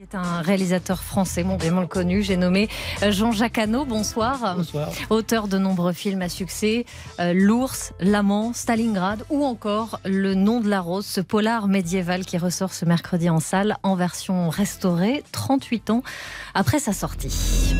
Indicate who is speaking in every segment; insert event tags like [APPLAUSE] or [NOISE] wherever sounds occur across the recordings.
Speaker 1: C'est un réalisateur français vraiment le connu, j'ai nommé euh, Jean-Jacques Hano, bonsoir. Bonsoir. Auteur de nombreux films à succès, euh, L'ours, L'amant, Stalingrad ou encore Le nom de la rose, ce polar médiéval qui ressort ce mercredi en salle en version restaurée, 38 ans après sa sortie.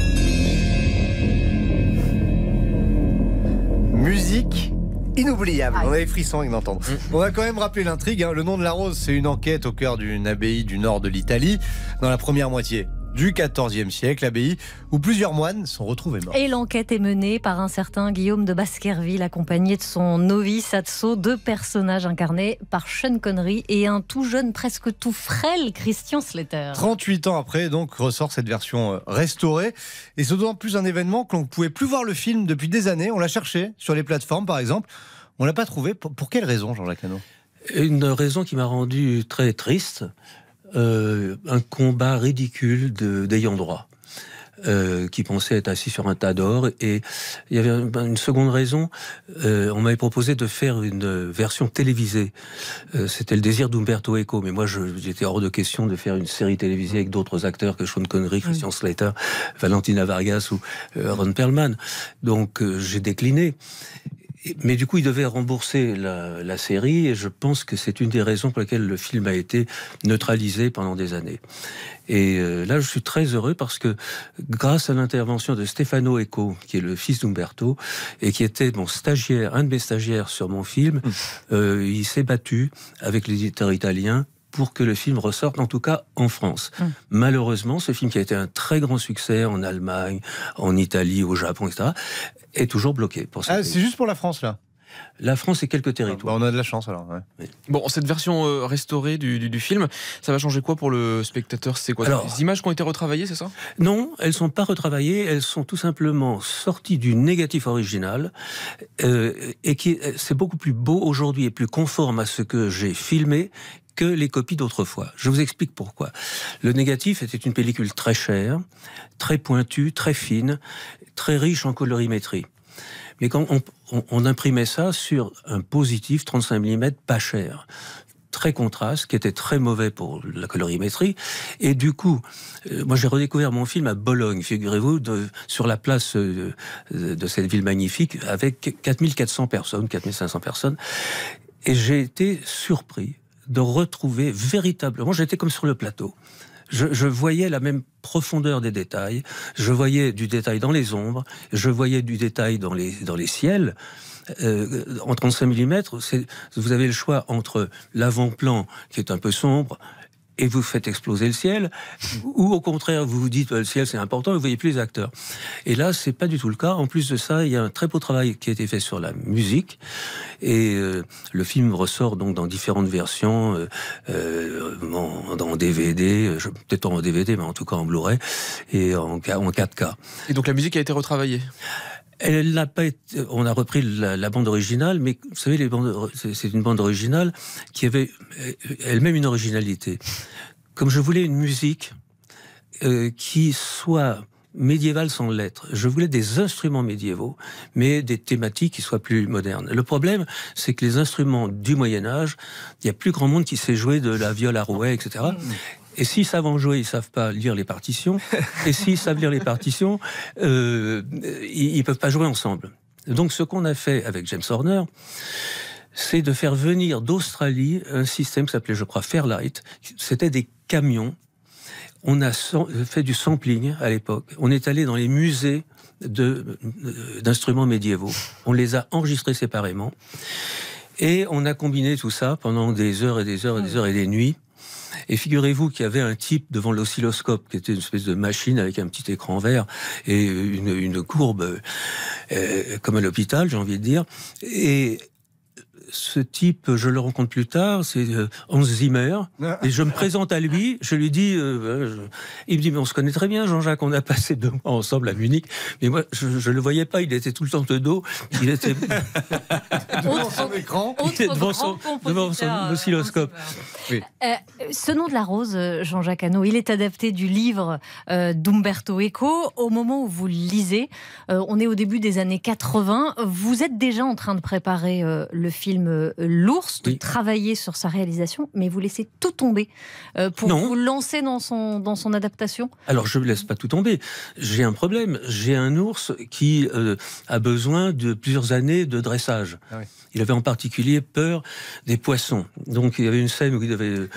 Speaker 1: Musique inoubliable. On a les frissons avec d'entendre. Mm. On va quand même rappeler l'intrigue. Hein. Le nom de la rose, c'est une enquête au cœur d'une abbaye du nord de l'Italie, dans la première moitié du XIVe siècle, l'abbaye où plusieurs moines sont retrouvés morts. Et l'enquête est menée par un certain Guillaume de Baskerville, accompagné de son novice Adso, deux personnages incarnés par Sean Connery et un tout jeune, presque tout frêle Christian Slater. 38 ans après, donc, ressort cette version euh, restaurée. Et c'est d'autant plus un événement que l'on ne pouvait plus voir le film depuis des années. On l'a cherché sur les plateformes, par exemple. On ne l'a pas trouvé. Pour quelle raison,
Speaker 2: Jean-Jacques Hano Une raison qui m'a rendu très triste. Euh, un combat ridicule d'ayant droit. Euh, qui pensait être assis sur un tas d'or. Et il y avait une seconde raison. Euh, on m'avait proposé de faire une version télévisée. C'était le désir d'Umberto Eco. Mais moi, j'étais hors de question de faire une série télévisée avec d'autres acteurs que Sean Connery, Christian Slater, Valentina Vargas ou Ron Perlman. Donc, j'ai décliné mais du coup, il devait rembourser la, série, et je pense que c'est une des raisons pour lesquelles le film a été neutralisé pendant des années. Et euh, là, je suis très heureux parce que, grâce à l'intervention de Stefano Eco, qui est le fils d'Umberto, et qui était mon stagiaire, un de mes stagiaires sur mon film, mmh. euh, il s'est battu avec l'éditeur italien pour que le film ressorte, en tout cas en France. Hum. Malheureusement, ce film qui a été un très grand succès en Allemagne, en Italie, au Japon, etc., est toujours bloqué. Pour ah, c'est juste pour la France, là la France et quelques ah, territoires. Bah, on a de la chance alors. Bon, cette version euh, restaurée du, film, ça va changer quoi pour le spectateur C'est quoi alors, Les images qui ont été retravaillées, c'est ça Non, elles sont pas retravaillées, elles sont tout simplement sorties du négatif original euh, et qui euh, c'est beaucoup plus beau aujourd'hui et plus conforme à ce que j'ai filmé que les copies d'autrefois. Je vous explique pourquoi. Le négatif était une pellicule très chère, très pointue, très fine, très riche en colorimétrie. Mais quand on, imprimait ça sur un positif 35 mm pas cher, très contraste, qui était très mauvais pour la colorimétrie. Et du coup, euh, moi j'ai redécouvert mon film à Bologne, figurez-vous, sur la place euh, de, de cette ville magnifique, avec 4400 personnes, 4500 personnes. Et j'ai été surpris de retrouver véritablement, j'étais comme sur le plateau. Je, voyais la même profondeur des détails, je voyais du détail dans les ombres, je voyais du détail dans les, dans les ciels. en 35 mm, vous avez le choix entre l'avant-plan qui est un peu sombre, et vous faites exploser le ciel, ou au contraire, vous vous dites bah, le ciel c'est important et vous voyez plus les acteurs. Et là, c'est pas du tout le cas. En plus de ça, il y a un très beau travail qui a été fait sur la musique et euh, le film ressort donc dans différentes versions, euh, euh en, DVD, peut-être en DVD, mais en tout cas en Blu-ray et en, en 4K. Et donc la musique a été retravaillée. Elle n'a pas on a repris la, bande originale, mais vous savez, c'est une bande originale qui avait euh, elle-même une originalité. Comme je voulais une musique euh, qui soit médiévale sans l'être, je voulais des instruments médiévaux, mais des thématiques qui soient plus modernes. Le problème, c'est que les instruments du Moyen Âge, il y a plus grand monde qui sait jouer de la viole à rouet, etc. Et s'ils savent en jouer, ils savent pas lire les partitions. Et s'ils savent lire les partitions, euh, ils, ne peuvent pas jouer ensemble. Donc, ce qu'on a fait avec James Horner, c'est de faire venir d'Australie un système qui s'appelait, je crois, Fairlight. C'était des camions. On a fait du sampling à l'époque. On est allé dans les musées euh, d'instruments médiévaux. On les a enregistrés séparément. Et on a combiné tout ça pendant des heures et des heures et des heures et des nuits. Et figurez-vous qu'il y avait un type devant l'oscilloscope, qui était une espèce de machine avec un petit écran vert et une, courbe, euh, comme à l'hôpital, j'ai envie de dire. Et ce type, je le rencontre plus tard, c'est euh, Hans Zimmer, et je me [LAUGHS] présente à lui, je lui dis, euh, euh, il me dit, mais on se connaît très bien, Jean-Jacques, on a passé deux mois ensemble à Munich, mais moi, je ne le voyais pas, il était tout le temps de dos, il était [LAUGHS] devant son écran, devant son, oscilloscope.
Speaker 1: ce nom de la rose, Jean-Jacques Hano, il est adapté du livre d'Umberto Eco. Au moment où vous le lisez, on est au début des années 80, vous êtes déjà en train de préparer le film euh, l'ours, de travailler sur sa réalisation, mais vous laissez tout tomber euh, pour vous lancer dans son, dans son adaptation
Speaker 2: Alors je ne laisse pas tout tomber. J'ai un problème. J'ai un ours qui euh, a besoin de plusieurs années de dressage. Ah il avait en particulier peur des poissons. Donc il y avait une scène où il devait euh,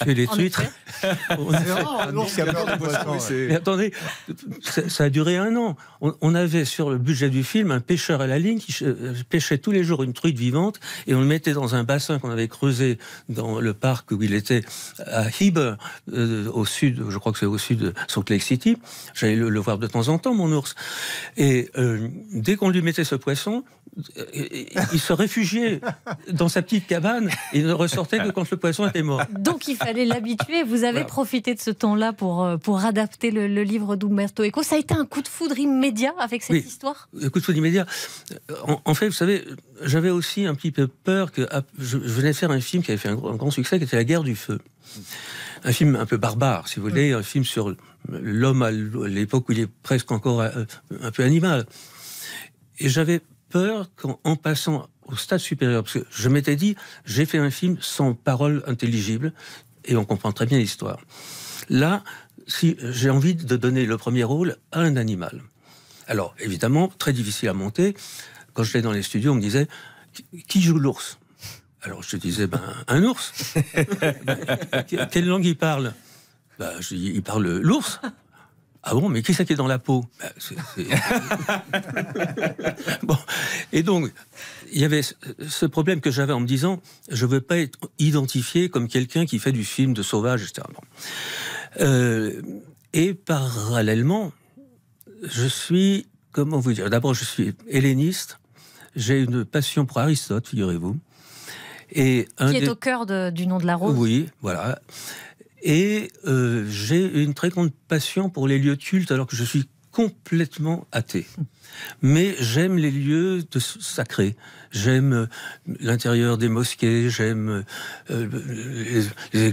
Speaker 2: tuer les truites. [LAUGHS] Ah, Mais attendez, ça, a duré un an. On, avait sur le budget du film un pêcheur à la ligne qui euh, pêchait tous les jours une truite vivante et on le mettait dans un bassin qu'on avait creusé dans le parc où il était à Heber, euh, au sud, je crois que c'est au sud de Salt Lake City. J'allais le, voir de temps en temps, mon ours. Et dès qu'on lui mettait ce poisson, il, il se réfugiait dans sa petite cabane et ne ressortait que quand le poisson était mort.
Speaker 1: Donc il fallait l'habituer. Vous avez profité de ce temps-là pour, euh, pour adapter le, livre d'Umberto Eco. Ça a été un coup de foudre immédiat avec cette histoire
Speaker 2: Un coup de foudre immédiat. Euh, en, fait, vous savez, j'avais aussi un petit peu peur que ah, je, venais de faire un film qui avait fait un, un grand succès, qui était La guerre du feu un film un peu barbare, si vous voulez, mm. un film sur l'homme à l'époque où il est presque encore euh, un peu animal. Et j'avais peur qu'en passant au stade supérieur. Parce que je m'étais dit, j'ai fait un film sans parole intelligible et on comprend très bien l'histoire. Là, si j'ai envie de donner le premier rôle à un animal. Alors, évidemment, très difficile à monter. Quand je l'ai dans les studios, on me disait qui joue l'ours Alors, je disais ben un ours. [LAUGHS] Quelle langue il parle ben, il parle l'ours. Ah bon, mais quest c'est qui est dans la peau bah, [LAUGHS] Bon, et donc, il y avait ce problème que j'avais en me disant, je ne veux pas être identifié comme quelqu'un qui fait du film de sauvage, etc. Euh, et parallèlement, je suis, comment vous dire, d'abord je suis helléniste, j'ai une passion pour Aristote, figurez-vous. Et qui est au
Speaker 1: cœur du nom de la rose. Oui,
Speaker 2: voilà. Et euh, j'ai une très grande passion pour les lieux de culte, alors que je suis complètement athée. Mais j'aime les lieux de sacrés. J'aime euh, l'intérieur des mosquées, j'aime euh, les,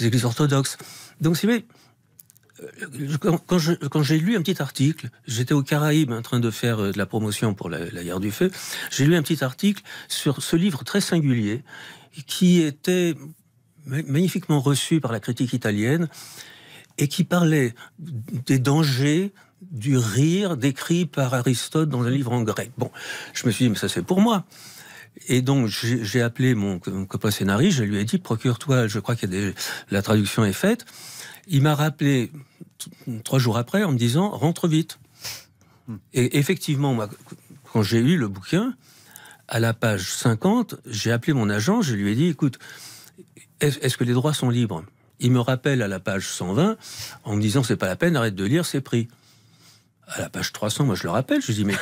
Speaker 2: églises, orthodoxes. Donc, quand, j'ai lu un petit article, j'étais aux Caraïbes en train de faire de la promotion pour la guerre du feu, j'ai lu un petit article sur ce livre très singulier qui était magnifiquement reçu par la critique italienne et qui parlait des dangers du rire décrit par Aristote dans le livre en grec. Bon, je me suis dit, mais ça c'est pour moi. Et donc j'ai appelé mon, copain scénariste, je lui ai dit, procure-toi, je crois que la traduction est faite. Il m'a rappelé trois jours après en me disant, rentre vite. Hmm. Et effectivement, moi, quand j'ai eu le bouquin, à la page 50, j'ai appelé mon agent, je lui ai dit, écoute, est-ce que les droits sont libres Il me rappelle à la page 120 en me disant c'est pas la peine, arrête de lire, c'est prix. À la page 300, moi je le rappelle, je dis mais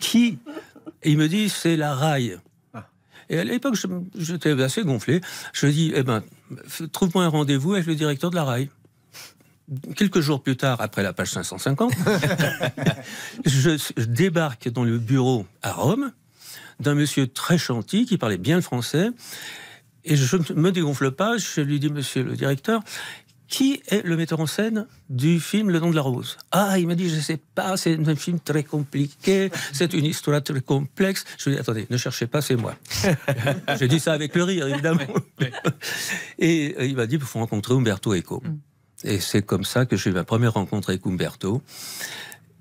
Speaker 2: qui [LAUGHS] il me dit c'est la RAI. Ah. Et à l'époque, j'étais assez gonflé. Je dis eh ben, trouve-moi un rendez-vous avec le directeur de la RAI. quelques jours plus tard, après la page 550, [LAUGHS] je, débarque dans le bureau à Rome d'un monsieur très gentil qui parlait bien le français et je ne me dégonfle pas, je lui dis, monsieur le directeur, qui est le metteur en scène du film Le nom de la rose Ah, il m'a dit, je ne sais pas, c'est un film très compliqué, c'est une histoire très complexe. Je lui ai dit, attendez, ne cherchez pas, c'est moi. [LAUGHS] J'ai dit ça avec le rire, évidemment. Et euh, il m'a dit, il faut rencontrer Umberto Eco. Mm. Et c'est comme ça que j'ai eu ma première rencontre avec Umberto.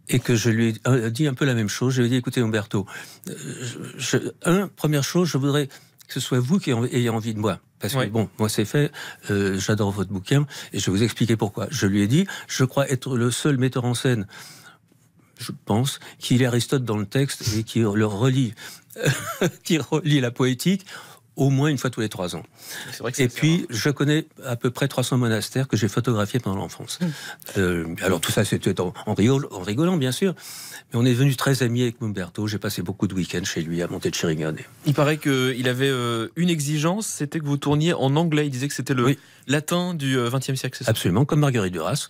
Speaker 2: Et que je lui ai euh, dit un peu la même chose. Je lui ai dit, écoutez, Umberto, euh, un, première chose, je voudrais que ce soit vous qui ayez envie de moi. Parce que bon, moi c'est fait, euh, j'adore votre bouquin et je vais vous expliquer pourquoi. Je lui ai dit, je crois être le seul metteur en scène, je pense, qui lit Aristote dans le texte et qui le relie, [LAUGHS] qui relie la poétique au moins une fois tous les trois ans. et puis, je connais à peu près 300 monastères que j'ai photographiés pendant l'enfance. Hum. Euh, alors, tout ça, c'était en, en, rigolant, bien sûr. Mais on est venu très amis avec Mumberto. J'ai passé beaucoup de week-ends chez lui à Montecchiringone. Il paraît qu'il euh, avait euh, une exigence, c'était que vous tourniez en anglais. Il disait que c'était le latin du XXe siècle, Absolument, comme Marguerite Duras.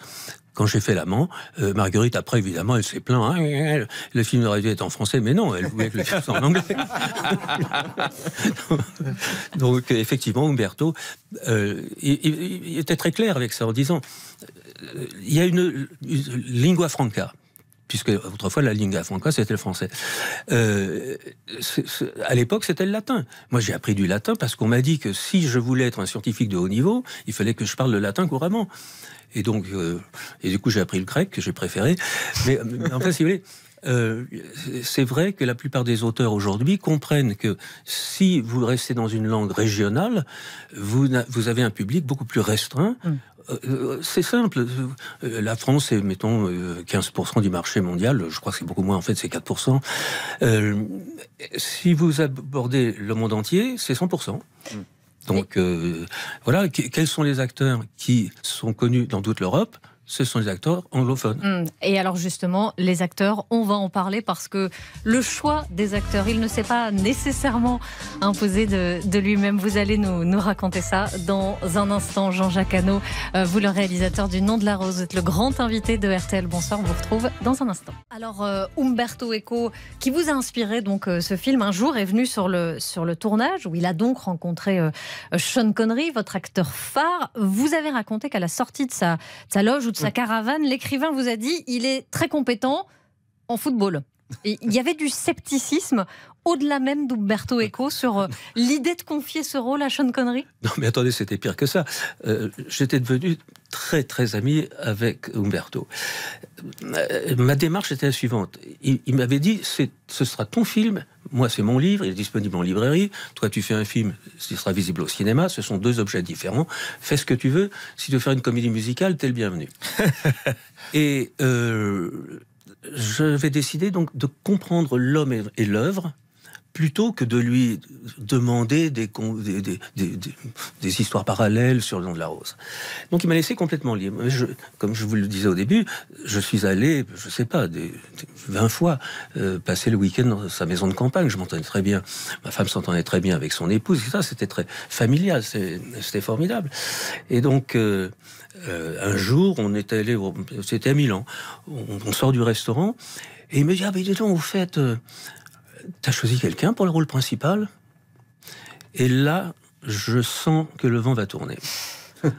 Speaker 2: Quand j'ai fait l'amant, euh, Marguerite, après, évidemment, elle s'est plainte. Hein, le film aurait dû être en français, mais non, elle voulait que le film soit en anglais. [LAUGHS] Donc, effectivement, Umberto euh, il, était très clair avec ça en disant euh, il y a une lingua franca puisque autrefois la lingua franca c'était le français. Euh, à l'époque c'était le latin. Moi j'ai appris du latin parce qu'on m'a dit que si je voulais être un scientifique de haut niveau, il fallait que je parle le latin couramment. Et donc, euh, et du coup j'ai appris le grec que j'ai préféré. Mais, en fait, si vous voulez. Euh, c'est vrai que la plupart des auteurs aujourd'hui comprennent que si vous restez dans une langue régionale, vous, vous avez un public beaucoup plus restreint. Mm. Euh, euh, c'est simple. Euh, la France est, mettons, 15% du marché mondial. Je crois que c'est beaucoup moins, en fait, c'est 4%. si vous abordez le monde entier, c'est 100%. Hmm. Donc voilà, quels sont les acteurs qui sont connus dans toute l'Europe ce sont les acteurs anglophones.
Speaker 1: Hmm. Et alors justement, les acteurs, on va en parler parce que le choix des acteurs, il ne s'est pas nécessairement imposé de, lui-même. Vous allez nous, raconter ça dans un instant. Jean-Jacques Hano, euh, vous le réalisateur du Nom de la Rose, vous êtes le grand invité de RTL. Bonsoir, on vous retrouve dans un instant. Alors euh, Umberto Eco, qui vous a inspiré donc euh, ce film, un jour est venu sur le, sur le tournage où il a donc rencontré Sean Connery, votre acteur phare. Vous avez raconté qu'à la sortie de sa, sa loge ou de sa caravane, l'écrivain vous a dit il est très compétent en football. Il y avait du scepticisme au-delà même d'Umberto Eco sur euh, l'idée de confier ce rôle à Sean Connery
Speaker 2: Non, mais attendez, c'était pire que ça. Euh, j'étais devenu très très ami avec Umberto. Euh, ma démarche était la suivante. Il, m'avait dit ce sera ton film, moi c'est mon livre, il est disponible en librairie. Toi tu fais un film, il sera visible au cinéma. Ce sont deux objets différents. Fais ce que tu veux. Si tu veux faire une comédie musicale, t'es le bienvenu. [LAUGHS] Et je vais décider donc de comprendre l'homme et l'œuvre plutôt que de lui demander des, histoires parallèles sur le nom de la rose. Donc il m'a laissé complètement libre. comme je vous le disais au début, je suis allé, je ne sais pas, des, 20 fois euh, passer le week-end dans sa maison de campagne. Je m'entendais très bien. Ma femme s'entendait très bien avec son épouse. ça, c'était très familial. C'était formidable. Et donc... Euh, euh, un jour, on est allé, c'était à Milan, on, sort du restaurant, et il me dit, ah ben dis donc, au fait, euh, t'as choisi quelqu'un pour le rôle principal Et là, je sens que le vent va tourner. [LAUGHS]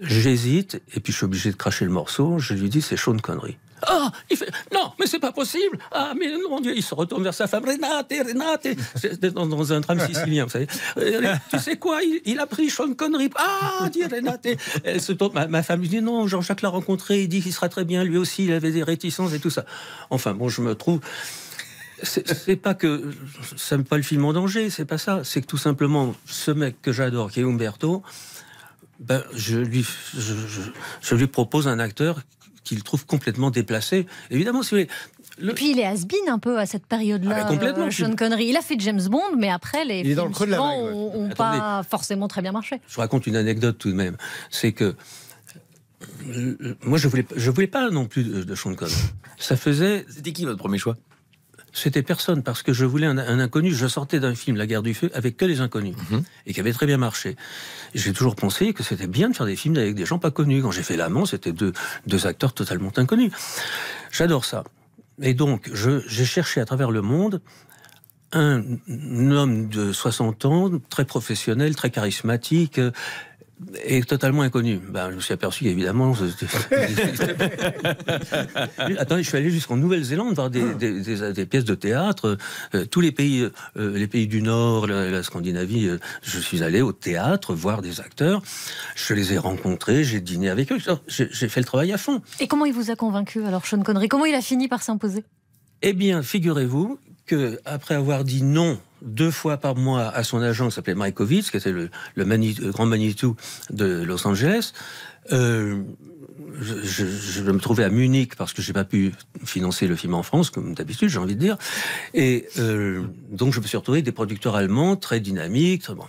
Speaker 2: J'hésite, et puis je suis obligé de cracher le morceau, je lui dis, c'est chaud de conneries." Ah, il fait non, mais c'est pas possible. Ah, mais mon Dieu, il se retourne vers sa femme. Renate, Renate. C'était dans, un drame sicilien, vous savez. Euh, tu sais quoi il, a pris Sean Connery. Ah, dit Renate. Elle se tourne, ma, femme lui dit non, Jean-Jacques l'a rencontré. Il dit qu'il sera très bien. Lui aussi, il avait des réticences et tout ça. Enfin, bon, je me trouve. C'est pas que ça me pas le film en danger, c'est pas ça. C'est que tout simplement, ce mec que j'adore, qui est Umberto, ben, je, lui, je, lui propose un acteur qu'il trouve complètement déplacé. Évidemment, si Puis
Speaker 1: il est has un peu à cette période-là. Ah, complètement. Euh, Sean Connery, il a fait James Bond, mais après les il films le ont, pas forcément très bien marché.
Speaker 2: Je raconte une anecdote tout de même, c'est que euh, euh, moi je voulais je voulais pas non plus de Sean Connery. Ça faisait. C'était qui votre premier choix c'était personne parce que je voulais un, inconnu. Je sortais d'un film, La guerre du feu, avec que les inconnus mhm. et qui avait très bien marché. J'ai toujours pensé que c'était bien de faire des films avec des gens pas connus. Quand j'ai fait L'Amant, c'était deux, acteurs totalement inconnus. J'adore ça. Et donc, j'ai cherché à travers le monde un, un homme de 60 ans, très professionnel, très charismatique, euh, est totalement inconnu. Ben, je me suis aperçu évidemment. [LAUGHS] [LAUGHS] Attendez, je suis allé jusqu'en Nouvelle-Zélande voir des, pièces de théâtre. Euh, tous les pays, euh, les pays du Nord, la, Scandinavie, euh, je suis allé au théâtre voir des acteurs. Je les ai rencontrés, j'ai dîné avec eux. J'ai fait le travail à fond.
Speaker 1: Et comment il vous a convaincu alors, Sean Connery Comment il a fini par s'imposer
Speaker 2: Eh bien, figurez-vous que après avoir dit non deux fois par mois à son agent qui s'appelait Markovitz, qui était le, grand Manitou de Los Angeles. Euh, je, me trouvais à Munich parce que j'ai pas pu financer le film en France, comme d'habitude, j'ai envie de dire. Et euh, donc, je me suis retrouvé avec des producteurs allemands très dynamiques. bon.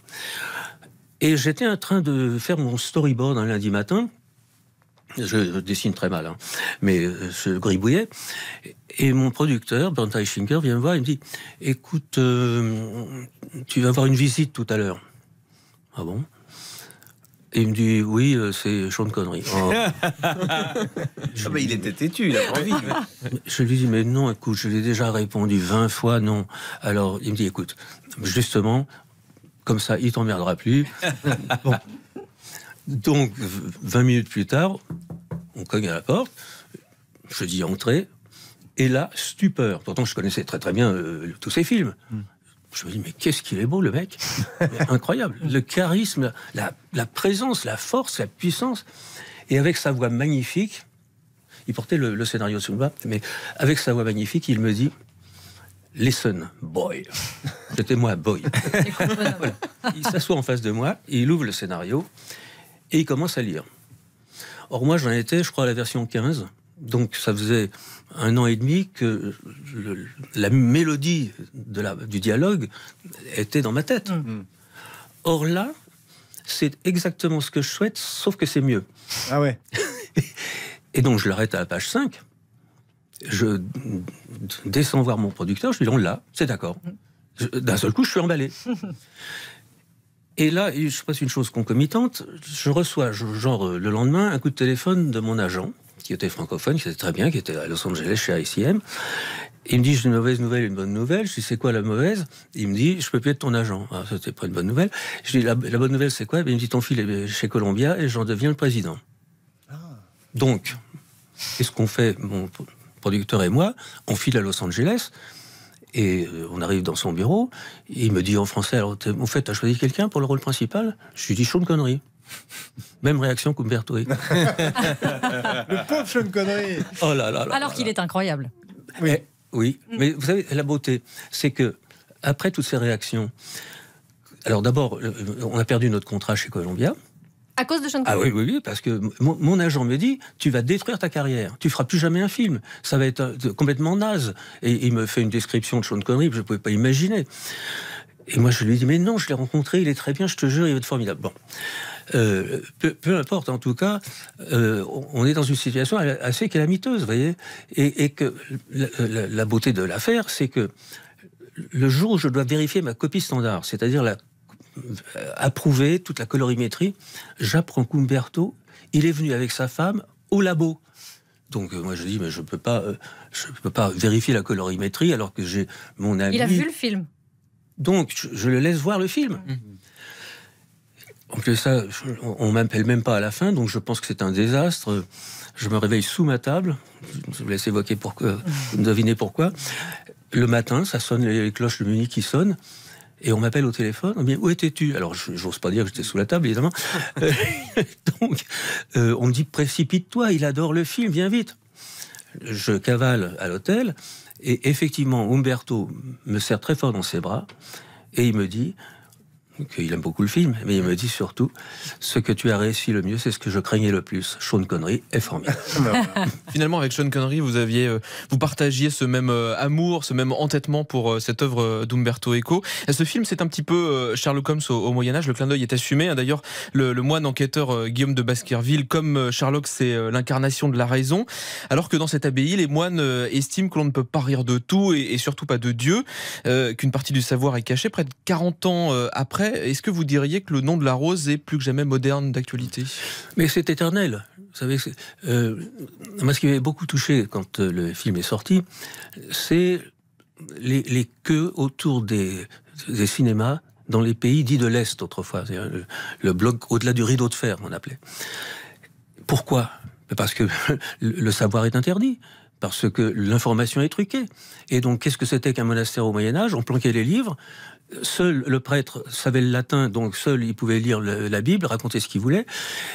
Speaker 2: Et j'étais en train de faire mon storyboard un lundi matin. Je, dessine très mal, hein, mais euh, je gribouillais. Et mon producteur, Bernd Eichinger, vient me voir, et me dit Écoute, euh, tu vas avoir une visite tout à l'heure. Ah bon et il me dit oui, euh, c'est chaud de Oh. [LAUGHS] Ah, il était têtu, il a envie. [LAUGHS] je lui dis mais non, écoute, je lui ai déjà répondu 20 fois non. Alors il me dit écoute, justement, comme ça, il t'emmerdera plus. [LAUGHS] Donc 20 minutes plus tard, on cogne à la porte. Je dis entrez et là, stupeur. Pourtant, je connaissais très très bien euh, tous ces films. Hmm. Je me dis, mais qu'est-ce qu'il est beau, le mec [LAUGHS] Incroyable. Le charisme, la, présence, la force, la puissance. Et avec sa voix magnifique, il portait le, scénario sous le bas, mais avec sa voix magnifique, il me dit, Listen, boy. [LAUGHS] C'était moi, boy. [LAUGHS] Il s'assoit en face de moi, il ouvre le scénario et il commence à lire. Or, moi, j'en étais, je crois, à la version 15. Donc ça faisait un an et demi que la mélodie du dialogue était dans ma tête. Mm. Mm. Or là, c'est exactement ce que je souhaite, sauf que c'est mieux. Ah ouais. [LAUGHS] et donc je l'arrête à la page 5. Je descends voir mon producteur, je lui dis on l'a, c'est d'accord. Mm. D'un seul coup, je suis emballé. [LAUGHS] Et là, je passe une chose concomitante, je reçois, genre le lendemain, un coup de téléphone de mon agent qui était francophone, qui était très bien, qui était à Los Angeles chez ICM. Il me dit, j'ai une mauvaise nouvelle, une bonne nouvelle. Je dis, c'est quoi la mauvaise Il me dit, je peux plus être ton agent. Ah, c'était pas une bonne nouvelle. Je dis, la, bonne nouvelle, c'est quoi Il me dit, ton fils est chez Columbia et j'en deviens le président. Ah. Donc, qu'est-ce qu'on fait, mon producteur et moi On file à Los Angeles et euh, on arrive dans son bureau. il me dit en français, alors, fait, tu as choisi quelqu'un pour le rôle principal Je lui dis, chaud de conneries. Même réaction qu'Umberto [LAUGHS] le pauvre Sean Connery oh là là Alors
Speaker 1: qu'il est incroyable.
Speaker 2: Oui. Eh, mm. mais vous savez, la beauté, c'est que, après toutes ces réactions, alors d'abord, euh, on a perdu notre contrat chez Columbia.
Speaker 1: À cause de Sean ah Connery.
Speaker 2: Ah oui, oui, oui, parce que mon, agent me dit tu vas détruire ta carrière, tu feras plus jamais un film, ça va être euh, complètement naze. Et il me fait une description de Sean Connery que je ne pouvais pas imaginer. Et moi, je lui dis mais non, je l'ai rencontré, il est très bien, je te jure, il va être formidable. Bon. Euh, peu, importe, en tout cas, euh, on est dans une situation assez calamiteuse, vous voyez. Et, que la, beauté de l'affaire, c'est que le jour où je dois vérifier ma copie standard, c'est-à-dire la euh, approuver toute la colorimétrie, j'apprends qu'Umberto, il est venu avec sa femme au labo. Donc moi je dis mais je peux peux pas vérifier la colorimétrie alors que j'ai mon ami. Il a vu le film. Donc je, le laisse voir le film. Mmh. En ça, on m'appelle même pas à la fin, donc je pense que c'est un désastre. Je me réveille sous ma table. Je vous laisse évoquer pour vous devinez pourquoi. Le matin, ça sonne les cloches de Munich qui sonnent. Et on m'appelle au téléphone, on me dit où étais-tu Alors, je j'ose pas dire que j'étais sous la table, évidemment. [LAUGHS] Euh, donc, euh, on me dit précipite-toi, il adore le film, viens vite. Je cavale à l'hôtel, et effectivement, Umberto me serre très fort dans ses bras, et il me dit qu'il aime beaucoup le film, mais il me dit surtout ce que tu as réussi le mieux, c'est ce que je craignais le plus. Sean Connery est formidable. [LAUGHS] [LAUGHS] Finalement, avec Sean Connery, vous aviez, euh, vous partagiez ce même euh, amour, ce même entêtement pour euh, cette œuvre d'Umberto Eco. Ce film, c'est un petit peu Sherlock Holmes au, Moyen Âge. Le clin d'œil est assumé. Hein. D'ailleurs, le, moine enquêteur Guillaume de Baskerville, comme Sherlock, c'est l'incarnation de la raison. Alors que dans cette abbaye, les moines estiment que l'on ne peut pas rire de tout et, surtout pas de Dieu, qu'une partie du savoir est cachée. Près de 40 ans après est-ce que vous diriez que le nom de la rose est plus que jamais moderne d'actualité Mais c'est éternel. Vous savez, euh, moi, ce qui m'avait beaucoup touché quand euh, le film est sorti, c'est les, queues autour des, cinémas dans les pays dits de l'Est autrefois, le, euh, le bloc au-delà du rideau de fer, on appelait. Pourquoi Parce que [LAUGHS] le savoir est interdit, parce que l'information est truquée. Et donc, qu'est-ce que c'était qu'un monastère au Moyen Âge On planquait les livres, Seul le prêtre savait le latin, donc seul il pouvait lire la Bible, raconter ce qu'il voulait.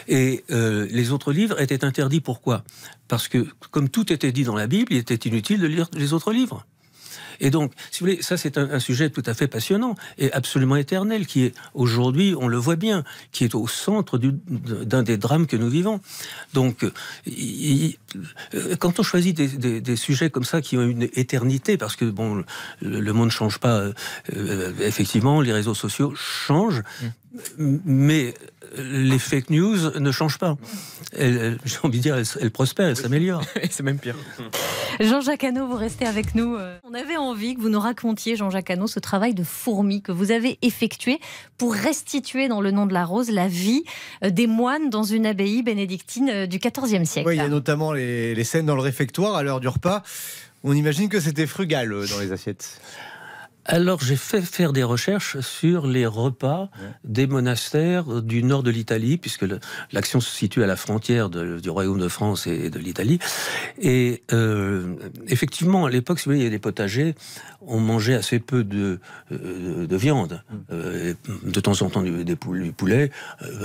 Speaker 2: Et euh, les autres livres étaient interdits. Pourquoi Parce que, comme tout était dit dans la Bible, il était inutile de lire les autres livres. Et donc, si vous voulez, ça c'est un, sujet tout à fait passionnant et absolument éternel qui est aujourd'hui, on le voit bien, qui est au centre d'un des drames que nous vivons. Donc, euh, euh, quand on choisit des, sujets comme ça qui ont une éternité, parce que bon, le, monde change pas, euh, effectivement, les réseaux sociaux changent, mm. Mais les fake news ne changent pas. J'ai envie de dire, elles, prospèrent, elles s'améliorent. Et c'est même pire.
Speaker 1: Jean-Jacques Hano, vous restez avec nous. On avait envie que vous nous racontiez, Jean-Jacques Hano, ce travail de fourmi que vous avez effectué pour restituer dans le nom de la rose la vie euh, des moines dans une abbaye bénédictine euh, du XIVe siècle. Oui, il y a notamment les scènes dans le réfectoire à l'heure du repas. On imagine que c'était frugal
Speaker 2: euh, dans les assiettes. Alors j'ai fait faire des recherches sur les repas des monastères du nord de l'Italie, puisque l'action se situe à la frontière du Royaume de France et de l'Italie. Et euh, effectivement, à l'époque, si vous voyez, il y avait des potagers, on mangeait assez peu de, euh, viande, mm. euh, de temps en temps du, des poules, poulet,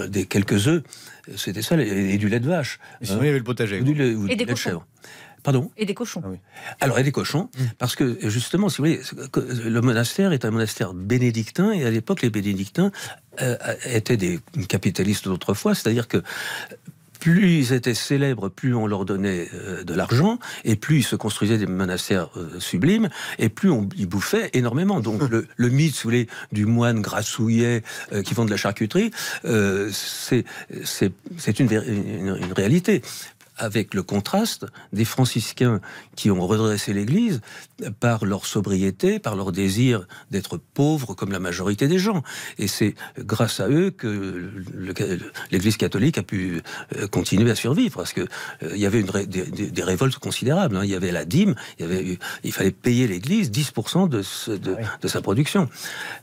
Speaker 2: des quelques œufs, c'était ça, et, du lait de vache. Et il y avait le potager. et du des lait de chèvre. Pardon
Speaker 1: Et des cochons. Ah
Speaker 2: Alors, et des cochons, mmh. parce que justement, si vous voulez, euh, le monastère est un monastère bénédictin, et à l'époque, les bénédictins euh, étaient des capitalistes d'autrefois, c'est-à-dire que plus ils étaient célèbres, plus on leur donnait euh, de l'argent, et plus ils se construisaient des monastères sublimes, et plus on, ils bouffaient énormément. Donc [LAUGHS] le, mythe, vous les, du moine grassouillet qui vend de la charcuterie, c'est une, une, réalité avec le contraste des franciscains qui ont redressé l'Église par leur sobriété, par leur désir d'être pauvres comme la majorité des gens. Et c'est grâce à eux que l'Église catholique a pu euh, continuer à survivre, parce que euh, il y avait une des, révoltes considérables. Hein. Il y avait la dîme, il, y avait, il fallait payer l'Église 10% de, ah de, sa production.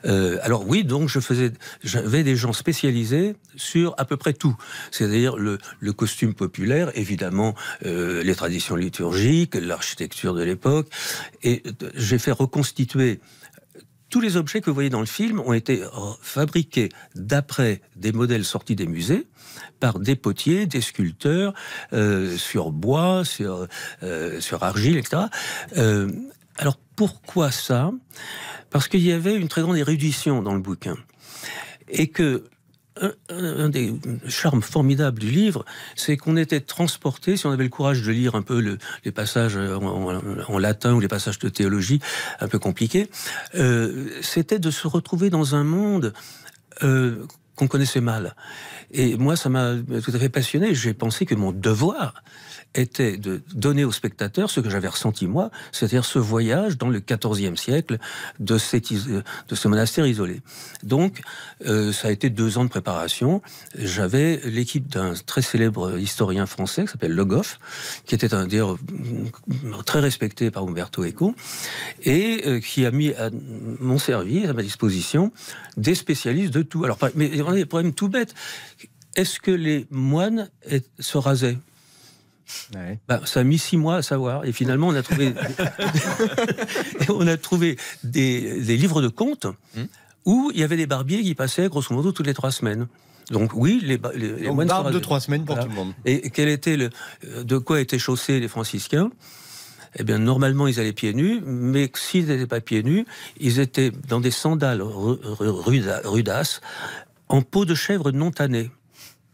Speaker 2: Euh, alors oui, donc je faisais, j'avais des gens spécialisés sur à peu près tout, c'est-à-dire le, le costume populaire, évidemment évidemment euh, les traditions liturgiques, l'architecture de l'époque. Et euh, j'ai fait reconstituer euh, tous les objets que vous voyez dans le film ont été fabriqués d'après des modèles sortis des musées par des potiers, des sculpteurs sur bois, sur, sur argile, etc. alors pourquoi ça Parce qu'il y avait une très grande érudition dans le bouquin et que un, des charmes formidables du livre, c'est qu'on était transporté, si on avait le courage de lire un peu les passages en, latin ou les passages de théologie un peu compliqués, euh, c'était de se retrouver dans un monde euh, qu'on connaissait mal. Et moi, ça m'a tout à fait passionné. J'ai pensé que mon devoir était de donner aux spectateurs ce que j'avais ressenti moi, c'est-à-dire ce voyage dans le XIVe siècle de, de, ce monastère isolé. Donc, euh, ça a été deux ans de préparation. J'avais l'équipe d'un très célèbre historien français qui s'appelle Le Goff, qui était un dire euh, très respecté par Umberto Eco, et euh, qui a mis à mon service, à ma disposition, des spécialistes de tout. Alors, mais a les problèmes tout bêtes. Est-ce que les moines se rasaient bah, ça a mis six mois à savoir. Et finalement, on a trouvé, [LAUGHS] [LAUGHS] on a trouvé des, livres de contes hmm. où il y avait des barbiers qui passaient grosso modo toutes les trois semaines. Donc oui, les, les, de trois semaines pour tout le monde. Et quel était le, euh, de quoi étaient chaussés les franciscains eh bien, normalement, ils allaient pieds nus, mais s'ils n'étaient pas pieds nus, ils étaient dans des sandales rudasses, en peau de chèvre non tannée.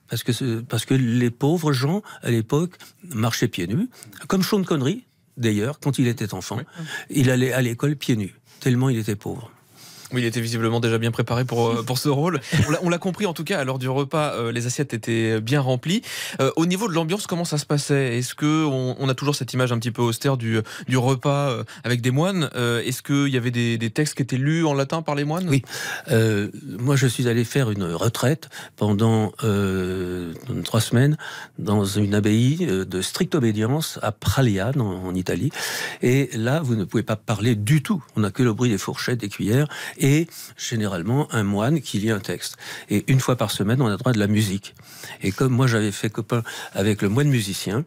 Speaker 2: Parce que, parce que les pauvres gens, à l'époque, marchaient pieds nus, comme Sean Connery, d'ailleurs, quand il était enfant. Il allait à l'école pieds nus, tellement il était pauvre. Oui, il était visiblement déjà bien préparé pour, euh, pour ce rôle. On l'a compris en tout cas, à l'heure du repas, euh, les assiettes étaient bien remplies. Euh, au niveau de l'ambiance, comment ça se passait Est-ce qu'on on a toujours cette image un petit peu austère du, du repas avec des moines Est-ce qu'il y avait des, des, textes qui étaient lus en latin par les moines Oui. moi, je suis allé faire une retraite pendant trois semaines dans une abbaye de stricte obédience à Praliane, en, en Italie. Et là, vous ne pouvez pas parler du tout. On n'a que le bruit des fourchettes, des cuillères et généralement un moine qui lit un texte. Et une fois par semaine, on a droit à de la musique. Et comme moi, j'avais fait copain avec le moine musicien,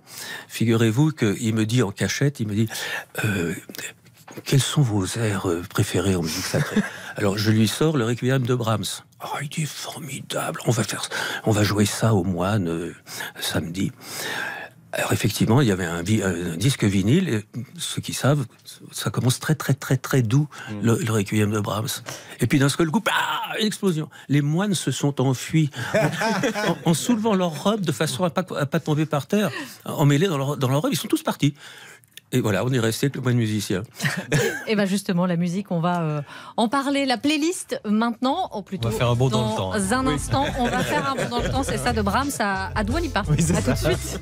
Speaker 2: figurez-vous qu'il me dit en cachette, il me dit... Euh, quels sont vos airs euh, préférés en musique sacrée Alors je lui sors le Requiem de Brahms. Oh, il est formidable. On va faire, on va jouer ça au moine euh, samedi. Alors effectivement, il y avait un, disque vinyle, et ceux qui savent, ça commence très très très très doux, mm. le, le, requiem de Brahms. Et puis d'un seul coup, bah, explosion. Les moines se sont enfuis en, soulevant leur robe de façon à pas, pas tomber par terre, emmêlés dans leur, dans leur robe, ils sont tous partis. Et voilà, on est resté avec le de musicien.
Speaker 1: [LAUGHS] et bien justement, la musique, on va euh, en parler. La playlist maintenant, ou plutôt un dans, un instant, on va faire un bond dans le temps. C'est ça de Brahms à, à A tout de suite.